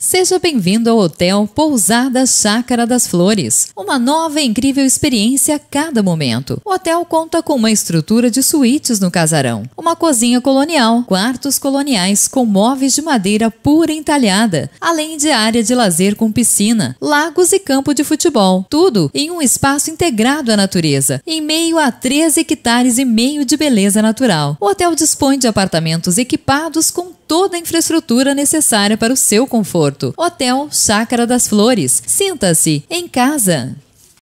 Seja bem-vindo ao Hotel Pousada Chácara das Flores. Uma nova e incrível experiência a cada momento. O hotel conta com uma estrutura de suítes no casarão, uma cozinha colonial, quartos coloniais com móveis de madeira pura entalhada, além de área de lazer com piscina, lagos e campo de futebol. Tudo em um espaço integrado à natureza, em meio a 13 hectares e meio de beleza natural. O hotel dispõe de apartamentos equipados com toda a infraestrutura necessária para o seu conforto. Hotel Chácara das Flores. Sinta-se em casa.